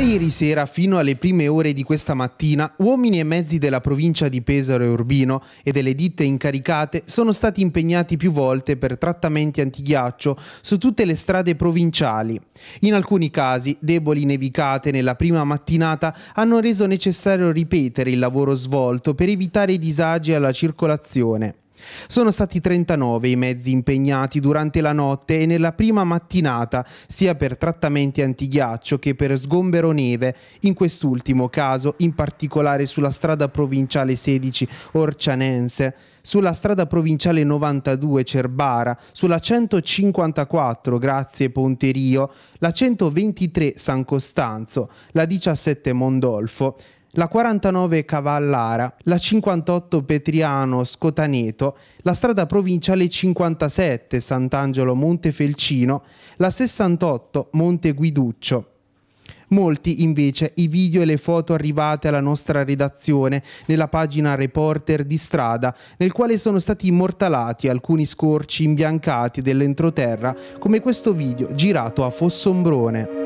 Da ieri sera fino alle prime ore di questa mattina, uomini e mezzi della provincia di Pesaro e Urbino e delle ditte incaricate sono stati impegnati più volte per trattamenti antighiaccio su tutte le strade provinciali. In alcuni casi, deboli nevicate nella prima mattinata hanno reso necessario ripetere il lavoro svolto per evitare i disagi alla circolazione. Sono stati 39 i mezzi impegnati durante la notte e nella prima mattinata, sia per trattamenti antighiaccio che per sgombero neve, in quest'ultimo caso in particolare sulla strada provinciale 16 Orcianense, sulla strada provinciale 92 Cerbara, sulla 154 Grazie Ponterio, la 123 San Costanzo, la 17 Mondolfo, la 49 Cavallara, la 58 Petriano Scotaneto, la strada provinciale 57 Sant'Angelo Montefelcino, la 68 Monte Guiduccio. Molti invece i video e le foto arrivate alla nostra redazione nella pagina Reporter di strada, nel quale sono stati immortalati alcuni scorci imbiancati dell'entroterra, come questo video girato a Fossombrone.